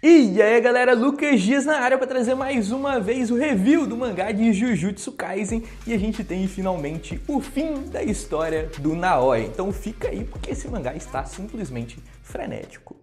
E aí galera, Lucas Dias na área para trazer mais uma vez o review do mangá de Jujutsu Kaisen e a gente tem finalmente o fim da história do Naoi. Então fica aí porque esse mangá está simplesmente frenético.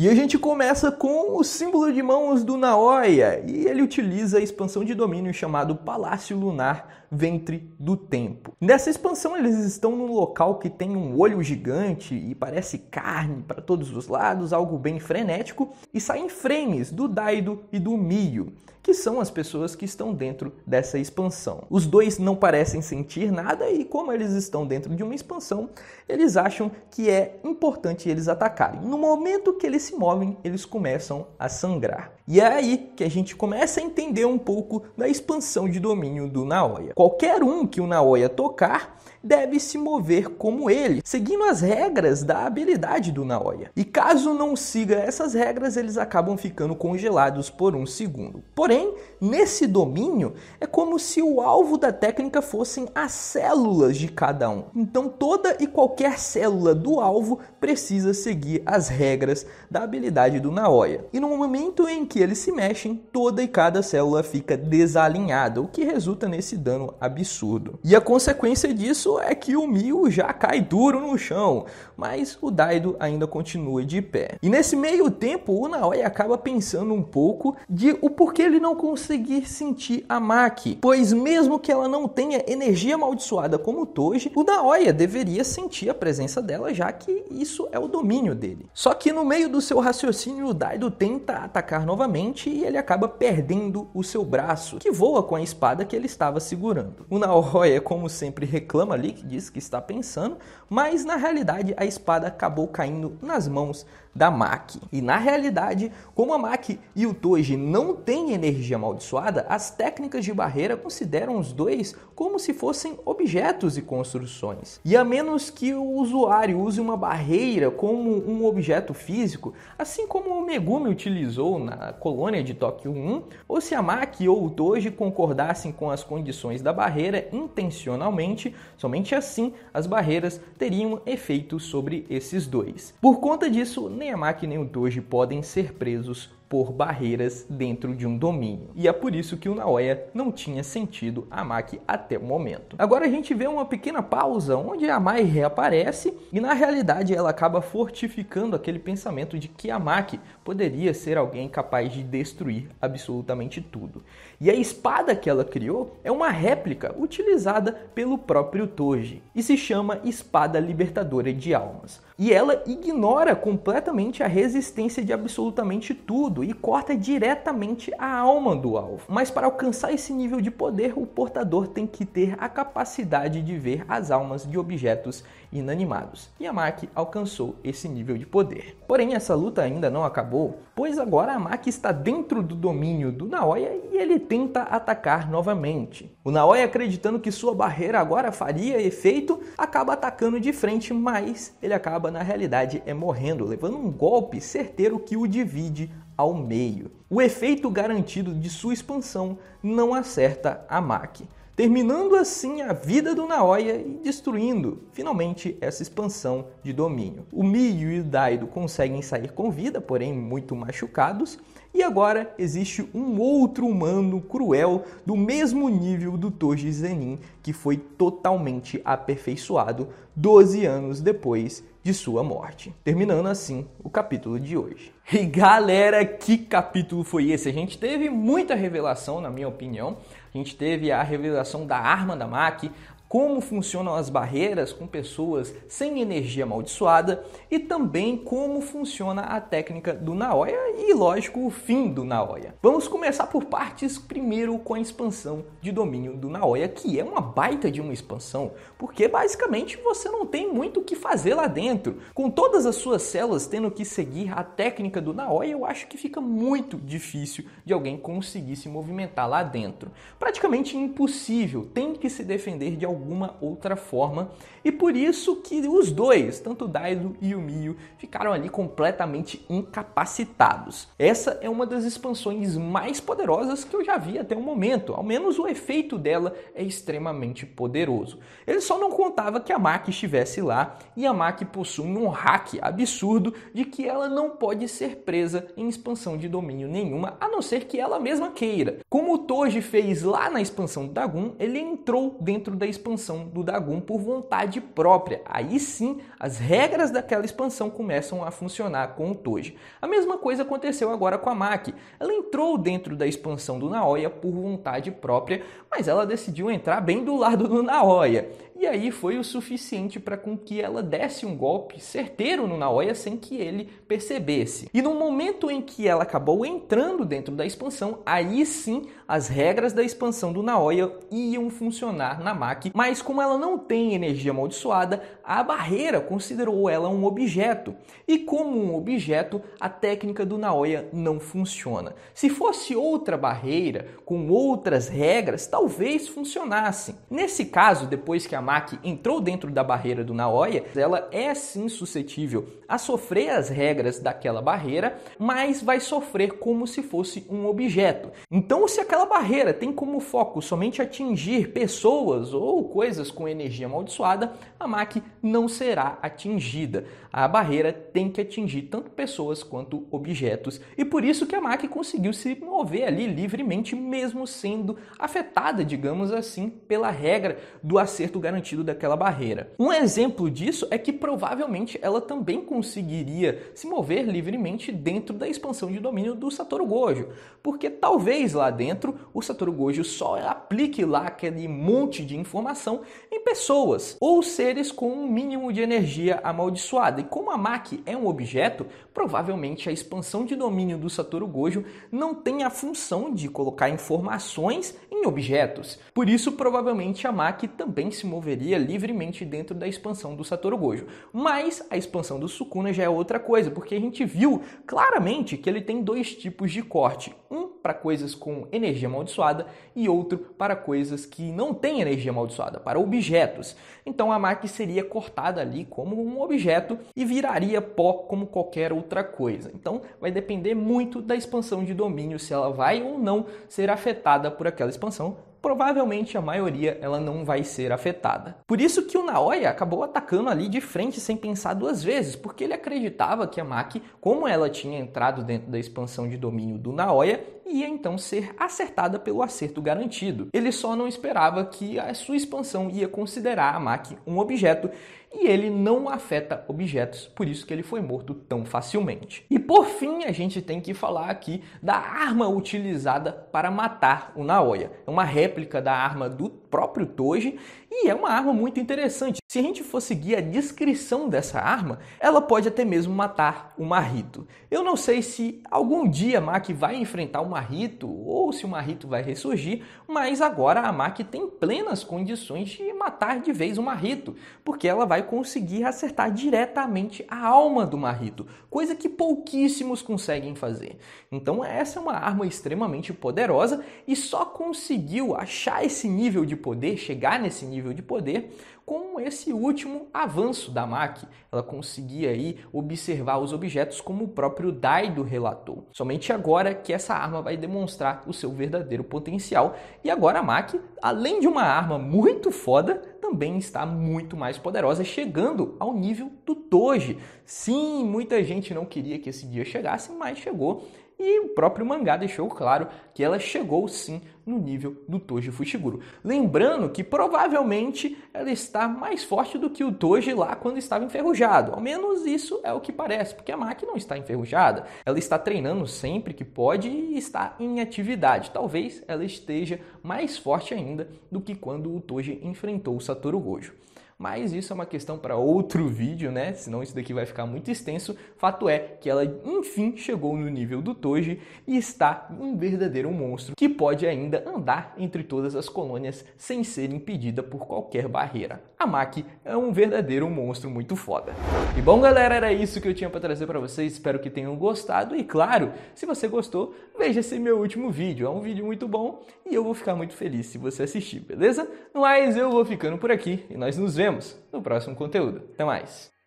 E a gente começa com o símbolo de mãos do Naoya, e ele utiliza a expansão de domínio chamado Palácio Lunar Ventre do Tempo. Nessa expansão eles estão num local que tem um olho gigante e parece carne para todos os lados, algo bem frenético, e saem frames do Daido e do Mio, que são as pessoas que estão dentro dessa expansão. Os dois não parecem sentir nada e como eles estão dentro de uma expansão, eles acham que é importante eles atacarem. No momento que eles se movem, eles começam a sangrar. E é aí que a gente começa a entender um pouco da expansão de domínio do Naoya. Qualquer um que o Naoya tocar deve se mover como ele, seguindo as regras da habilidade do Naoya. E caso não siga essas regras, eles acabam ficando congelados por um segundo. Porém, nesse domínio, é como se o alvo da técnica fossem as células de cada um. Então, toda e qualquer célula do alvo precisa seguir as regras da da habilidade do Naoya. E no momento em que eles se mexem, toda e cada célula fica desalinhada, o que resulta nesse dano absurdo. E a consequência disso é que o Mio já cai duro no chão, mas o Daido ainda continua de pé. E nesse meio tempo, o Naoya acaba pensando um pouco de o porquê ele não conseguir sentir a Maki, pois mesmo que ela não tenha energia amaldiçoada como Toji, o Naoya deveria sentir a presença dela, já que isso é o domínio dele. Só que no meio do do seu raciocínio, o Daido tenta atacar novamente e ele acaba perdendo o seu braço, que voa com a espada que ele estava segurando. O Naoya, como sempre, reclama ali, que diz que está pensando, mas na realidade a espada acabou caindo nas mãos da MAC. E na realidade, como a MAC e o Toji não têm energia amaldiçoada, as técnicas de barreira consideram os dois como se fossem objetos e construções. E a menos que o usuário use uma barreira como um objeto físico, assim como o Megumi utilizou na colônia de Tóquio 1, ou se a MAC ou o Toji concordassem com as condições da barreira intencionalmente, somente assim as barreiras teriam efeito sobre esses dois. Por conta disso, nem a máquina e o Doge podem ser presos por barreiras dentro de um domínio. E é por isso que o Naoya não tinha sentido a Maki até o momento. Agora a gente vê uma pequena pausa onde a Mai reaparece e na realidade ela acaba fortificando aquele pensamento de que a Maki poderia ser alguém capaz de destruir absolutamente tudo. E a espada que ela criou é uma réplica utilizada pelo próprio Toji e se chama Espada Libertadora de Almas. E ela ignora completamente a resistência de absolutamente tudo e corta diretamente a alma do alvo. Mas para alcançar esse nível de poder, o portador tem que ter a capacidade de ver as almas de objetos inanimados. E a Maki alcançou esse nível de poder. Porém, essa luta ainda não acabou, pois agora a Maki está dentro do domínio do Naoya e ele tenta atacar novamente. O Naoya, acreditando que sua barreira agora faria efeito, acaba atacando de frente, mas ele acaba na realidade é morrendo, levando um golpe certeiro que o divide ao meio. O efeito garantido de sua expansão não acerta a MAC, terminando assim a vida do Naoya e destruindo finalmente essa expansão de domínio. O Mi e o Daido conseguem sair com vida, porém muito machucados, e agora existe um outro humano cruel do mesmo nível do Toji Zenin que foi totalmente aperfeiçoado 12 anos depois de sua morte. Terminando assim o capítulo de hoje. E galera, que capítulo foi esse? A gente teve muita revelação, na minha opinião. A gente teve a revelação da arma da Maki, como funcionam as barreiras com pessoas sem energia amaldiçoada e também como funciona a técnica do Naoya e, lógico, o fim do Naoya. Vamos começar por partes, primeiro com a expansão de domínio do Naoya, que é uma baita de uma expansão, porque basicamente você não tem muito o que fazer lá dentro. Com todas as suas células tendo que seguir a técnica do Naoya, eu acho que fica muito difícil de alguém conseguir se movimentar lá dentro. Praticamente impossível, tem que se defender de algum alguma outra forma. E por isso que os dois, tanto o Daido e o Mio, ficaram ali completamente incapacitados. Essa é uma das expansões mais poderosas que eu já vi até o momento, ao menos o efeito dela é extremamente poderoso. Ele só não contava que a Maki estivesse lá e a Maki possui um hack absurdo de que ela não pode ser presa em expansão de domínio nenhuma, a não ser que ela mesma queira. Como o Toji fez lá na expansão do Dagon, ele entrou dentro da expansão expansão do Dagon por vontade própria. Aí sim, as regras daquela expansão começam a funcionar com o Toji. A mesma coisa aconteceu agora com a Maki. Ela entrou dentro da expansão do Naoya por vontade própria, mas ela decidiu entrar bem do lado do Naoya. E aí foi o suficiente para com que ela desse um golpe certeiro no Naoya sem que ele percebesse. E no momento em que ela acabou entrando dentro da expansão, aí sim as regras da expansão do Naoya iam funcionar na Maki, mas como ela não tem energia amaldiçoada, a barreira considerou ela um objeto. E como um objeto, a técnica do Naoya não funciona. Se fosse outra barreira, com outras regras, talvez funcionasse. Nesse caso, depois que a Mac entrou dentro da barreira do Naoya, ela é sim suscetível a sofrer as regras daquela barreira, mas vai sofrer como se fosse um objeto. Então, se aquela barreira tem como foco somente atingir pessoas ou coisas com energia amaldiçoada, a Mac não será atingida. A barreira tem que atingir tanto pessoas quanto objetos, e por isso que a Mac conseguiu se mover ali livremente, mesmo sendo afetada, digamos assim, pela regra do acerto garantido garantido daquela barreira. Um exemplo disso é que provavelmente ela também conseguiria se mover livremente dentro da expansão de domínio do Satoru Gojo, porque talvez lá dentro o Satoru Gojo só aplique lá aquele monte de informação em pessoas ou seres com um mínimo de energia amaldiçoada. E como a Maki é um objeto, provavelmente a expansão de domínio do Satoru Gojo não tem a função de colocar informações em objetos. Por isso, provavelmente a Maki também se moverá moveria livremente dentro da expansão do Satoru Gojo. Mas a expansão do Sukuna já é outra coisa, porque a gente viu claramente que ele tem dois tipos de corte. Um para coisas com energia amaldiçoada e outro para coisas que não têm energia amaldiçoada, para objetos. Então a Maki seria cortada ali como um objeto e viraria pó como qualquer outra coisa. Então vai depender muito da expansão de domínio, se ela vai ou não ser afetada por aquela expansão provavelmente a maioria ela não vai ser afetada. Por isso que o Naoya acabou atacando ali de frente sem pensar duas vezes, porque ele acreditava que a Maki, como ela tinha entrado dentro da expansão de domínio do Naoya, ia então ser acertada pelo acerto garantido. Ele só não esperava que a sua expansão ia considerar a Mach um objeto e ele não afeta objetos, por isso que ele foi morto tão facilmente. E por fim, a gente tem que falar aqui da arma utilizada para matar o Naoya. É uma réplica da arma do próprio Toji e é uma arma muito interessante. Se a gente for seguir a descrição dessa arma, ela pode até mesmo matar o Marrito. Eu não sei se algum dia a Mac vai enfrentar o Marrito ou se o Marrito vai ressurgir, mas agora a Mac tem plenas condições de matar de vez o Marrito, porque ela vai conseguir acertar diretamente a alma do Marrito, coisa que pouquíssimos conseguem fazer. Então essa é uma arma extremamente poderosa e só conseguiu achar esse nível de poder, chegar nesse nível nível de poder com esse último avanço da MAC. Ela conseguia aí observar os objetos como o próprio Daido relatou. Somente agora que essa arma vai demonstrar o seu verdadeiro potencial. E agora a MAC, além de uma arma muito foda, também está muito mais poderosa, chegando ao nível do Doge. Sim, muita gente não queria que esse dia chegasse, mas chegou e o próprio mangá deixou claro que ela chegou sim no nível do Toji Fushiguro. Lembrando que provavelmente ela está mais forte do que o Toji lá quando estava enferrujado. Ao menos isso é o que parece, porque a Maki não está enferrujada. Ela está treinando sempre que pode e está em atividade. Talvez ela esteja mais forte ainda do que quando o Toji enfrentou o Satoru Gojo mas isso é uma questão para outro vídeo, né? Senão isso daqui vai ficar muito extenso. Fato é que ela enfim chegou no nível do Toji e está um verdadeiro monstro que pode ainda andar entre todas as colônias sem ser impedida por qualquer barreira. A Maki é um verdadeiro monstro muito foda. E bom, galera, era isso que eu tinha para trazer para vocês. Espero que tenham gostado e claro, se você gostou, veja esse meu último vídeo. É um vídeo muito bom e eu vou ficar muito feliz se você assistir, beleza? Mas eu vou ficando por aqui e nós nos vemos vemos no próximo conteúdo. Até mais!